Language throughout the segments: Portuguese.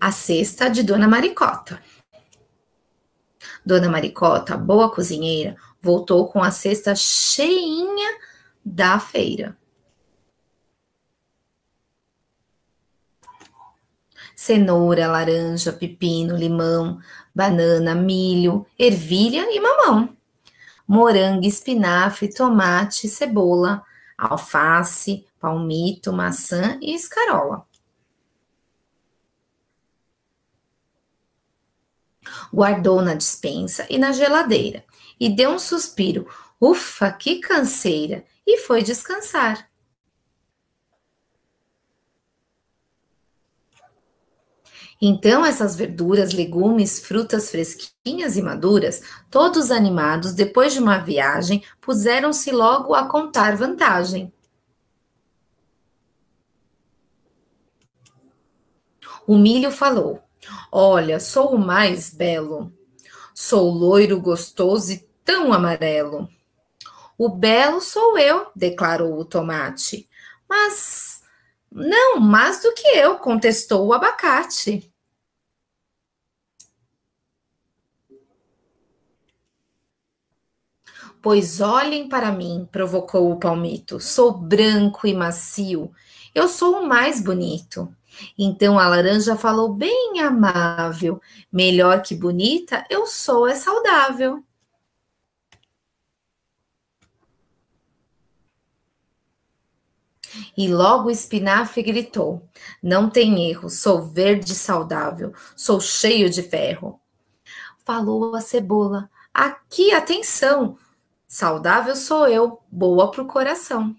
a cesta de Dona Maricota. Dona Maricota, boa cozinheira, voltou com a cesta cheinha da feira. Cenoura, laranja, pepino, limão, banana, milho, ervilha e mamão. Morango, espinafre, tomate, cebola, alface, palmito, maçã e escarola. guardou na despensa e na geladeira, e deu um suspiro. Ufa, que canseira! E foi descansar. Então, essas verduras, legumes, frutas fresquinhas e maduras, todos animados depois de uma viagem, puseram-se logo a contar vantagem. O milho falou: Olha, sou o mais belo. Sou loiro, gostoso e tão amarelo. O belo sou eu, declarou o tomate. Mas não, mais do que eu, contestou o abacate. Pois olhem para mim, provocou o palmito. Sou branco e macio. Eu sou o mais bonito. Então a laranja falou bem amável: melhor que bonita, eu sou é saudável. E logo o espinafre gritou: Não tem erro, sou verde saudável, sou cheio de ferro. Falou a cebola: Aqui, atenção, saudável sou eu, boa pro coração.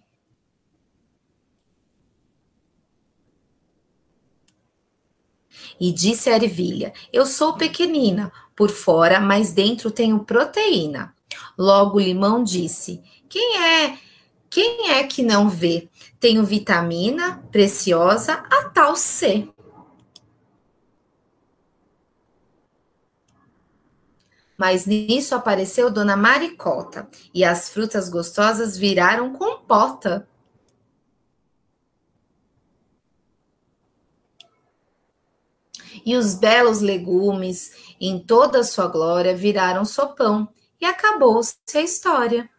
E disse a ervilha: Eu sou pequenina por fora, mas dentro tenho proteína. Logo Limão disse: Quem é? Quem é que não vê? Tenho vitamina preciosa, a tal C. Mas nisso apareceu Dona Maricota, e as frutas gostosas viraram compota. e os belos legumes, em toda a sua glória, viraram sopão, e acabou-se a história.